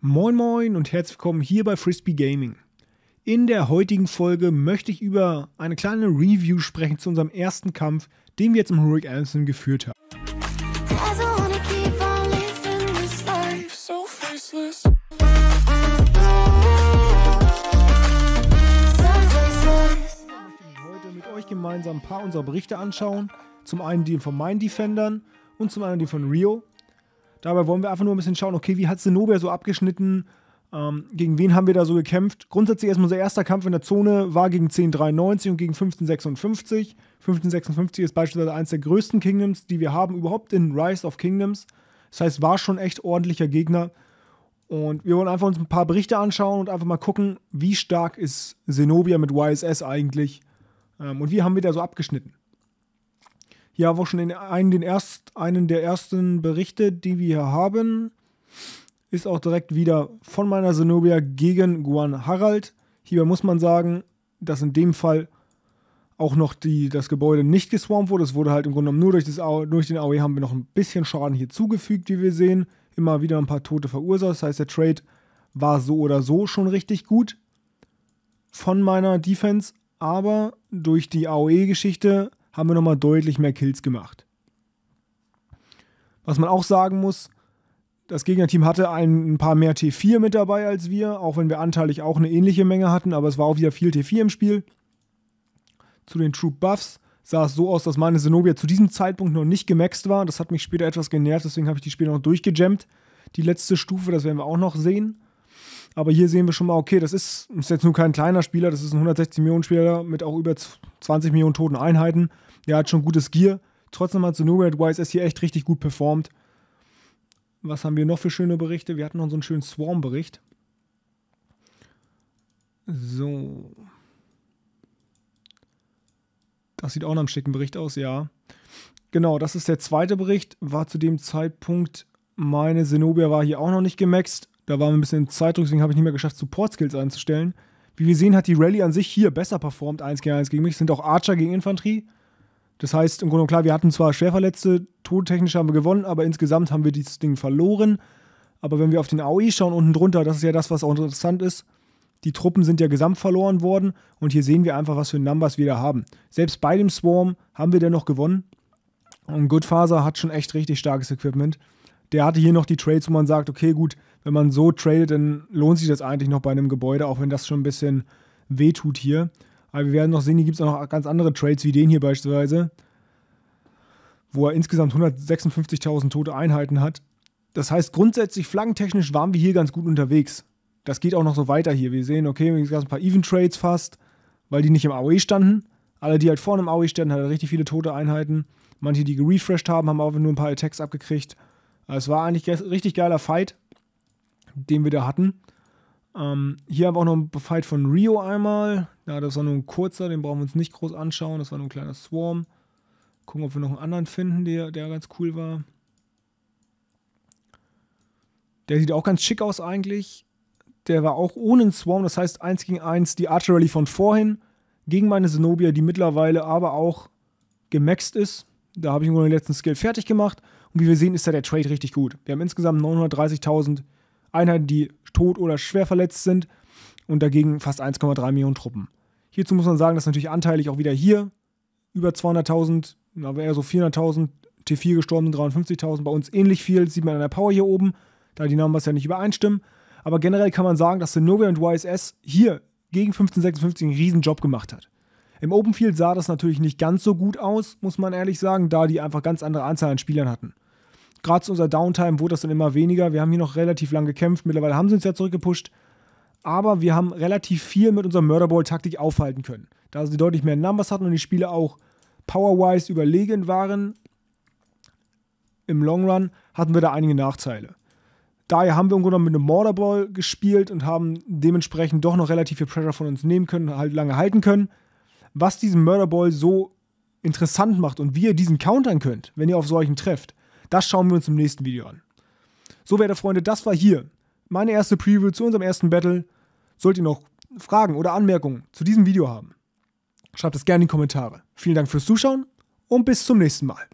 Moin moin und herzlich willkommen hier bei Frisbee Gaming. In der heutigen Folge möchte ich über eine kleine Review sprechen zu unserem ersten Kampf, den wir jetzt im Heroic Allison geführt haben. Also heute mit euch gemeinsam ein paar unserer Berichte anschauen. Zum einen die von meinen Defendern und zum anderen die von Rio Dabei wollen wir einfach nur ein bisschen schauen, okay, wie hat Zenobia so abgeschnitten? Ähm, gegen wen haben wir da so gekämpft? Grundsätzlich erstmal unser erster Kampf in der Zone war gegen 1093 und gegen 1556. 1556 ist beispielsweise eines der größten Kingdoms, die wir haben, überhaupt in Rise of Kingdoms. Das heißt, war schon echt ordentlicher Gegner. Und wir wollen einfach uns ein paar Berichte anschauen und einfach mal gucken, wie stark ist Zenobia mit YSS eigentlich ähm, und wie haben wir da so abgeschnitten ja wo schon in einen, den erst, einen der ersten Berichte, die wir hier haben, ist auch direkt wieder von meiner Zenobia gegen Guan Harald. Hierbei muss man sagen, dass in dem Fall auch noch die, das Gebäude nicht geswarmt wurde. Es wurde halt im Grunde genommen nur durch, das, durch den AOE haben wir noch ein bisschen Schaden hier zugefügt, wie wir sehen. Immer wieder ein paar Tote verursacht. Das heißt, der Trade war so oder so schon richtig gut von meiner Defense. Aber durch die AOE-Geschichte haben wir nochmal deutlich mehr Kills gemacht. Was man auch sagen muss, das Gegnerteam hatte ein, paar mehr T4 mit dabei als wir, auch wenn wir anteilig auch eine ähnliche Menge hatten, aber es war auch wieder viel T4 im Spiel. Zu den Troop Buffs sah es so aus, dass meine Zenobia zu diesem Zeitpunkt noch nicht gemaxt war. Das hat mich später etwas genervt, deswegen habe ich die Spiele noch durchgejammt. Die letzte Stufe, das werden wir auch noch sehen. Aber hier sehen wir schon mal, okay, das ist, ist jetzt nur kein kleiner Spieler, das ist ein 160 Millionen Spieler mit auch über 20 Millionen toten Einheiten. Der hat schon gutes Gear. Trotzdem hat Zenobia at YSS hier echt richtig gut performt. Was haben wir noch für schöne Berichte? Wir hatten noch so einen schönen Swarm-Bericht. So. Das sieht auch nach einem schicken Bericht aus, ja. Genau, das ist der zweite Bericht. War zu dem Zeitpunkt, meine Zenobia war hier auch noch nicht gemaxt. Da waren wir ein bisschen in Zeitdruck, deswegen habe ich nicht mehr geschafft, Support-Skills einzustellen. Wie wir sehen, hat die Rallye an sich hier besser performt, 1 gegen 1 gegen mich. Es sind auch Archer gegen Infanterie. Das heißt, im Grunde klar, wir hatten zwar Schwerverletzte, todtechnisch haben wir gewonnen, aber insgesamt haben wir dieses Ding verloren. Aber wenn wir auf den AOI e schauen, unten drunter, das ist ja das, was auch interessant ist. Die Truppen sind ja gesamt verloren worden und hier sehen wir einfach, was für Numbers wir da haben. Selbst bei dem Swarm haben wir dennoch gewonnen. Und Goodfaser hat schon echt richtig starkes Equipment. Der hatte hier noch die Trades, wo man sagt, okay, gut, wenn man so tradet, dann lohnt sich das eigentlich noch bei einem Gebäude, auch wenn das schon ein bisschen wehtut hier. Aber wir werden noch sehen, hier gibt es auch noch ganz andere Trades wie den hier beispielsweise, wo er insgesamt 156.000 tote Einheiten hat. Das heißt, grundsätzlich flaggentechnisch waren wir hier ganz gut unterwegs. Das geht auch noch so weiter hier. Wir sehen, okay, wir haben ein paar Even-Trades fast, weil die nicht im AOE standen. Alle, die halt vorne im AOE standen, hatten richtig viele tote Einheiten. Manche, die gerefreshed haben, haben auch nur ein paar Attacks abgekriegt. Also es war eigentlich ein richtig geiler Fight den wir da hatten. Ähm, hier haben wir auch noch einen Fight von Rio einmal. Ja, das war nur ein kurzer, den brauchen wir uns nicht groß anschauen. Das war nur ein kleiner Swarm. Gucken, ob wir noch einen anderen finden, der, der ganz cool war. Der sieht auch ganz schick aus eigentlich. Der war auch ohne einen Swarm, das heißt 1 gegen 1 die Archer Archery von vorhin gegen meine Zenobia, die mittlerweile aber auch gemaxt ist. Da habe ich nur den letzten Skill fertig gemacht. Und wie wir sehen, ist da der Trade richtig gut. Wir haben insgesamt 930.000 Einheiten, die tot oder schwer verletzt sind und dagegen fast 1,3 Millionen Truppen. Hierzu muss man sagen, dass natürlich anteilig auch wieder hier über 200.000, aber eher so 400.000 T4 gestorben, sind, 53.000, bei uns ähnlich viel, sieht man an der Power hier oben, da die Numbers ja nicht übereinstimmen. Aber generell kann man sagen, dass Synovia und YSS hier gegen 1556 einen riesen Job gemacht hat. Im Open Field sah das natürlich nicht ganz so gut aus, muss man ehrlich sagen, da die einfach ganz andere Anzahl an Spielern hatten gerade zu unserer Downtime wurde das dann immer weniger. Wir haben hier noch relativ lang gekämpft. Mittlerweile haben sie uns ja zurückgepusht. Aber wir haben relativ viel mit unserer Murderball-Taktik aufhalten können. Da sie deutlich mehr Numbers hatten und die Spiele auch power-wise überlegen waren, im Long Run hatten wir da einige Nachteile. Daher haben wir im Grunde genommen mit einem Murderball gespielt und haben dementsprechend doch noch relativ viel Pressure von uns nehmen können, halt lange halten können. Was diesen Murderball so interessant macht und wie ihr diesen countern könnt, wenn ihr auf solchen trefft, das schauen wir uns im nächsten Video an. So, werte Freunde, das war hier meine erste Preview zu unserem ersten Battle. Sollt ihr noch Fragen oder Anmerkungen zu diesem Video haben, schreibt es gerne in die Kommentare. Vielen Dank fürs Zuschauen und bis zum nächsten Mal.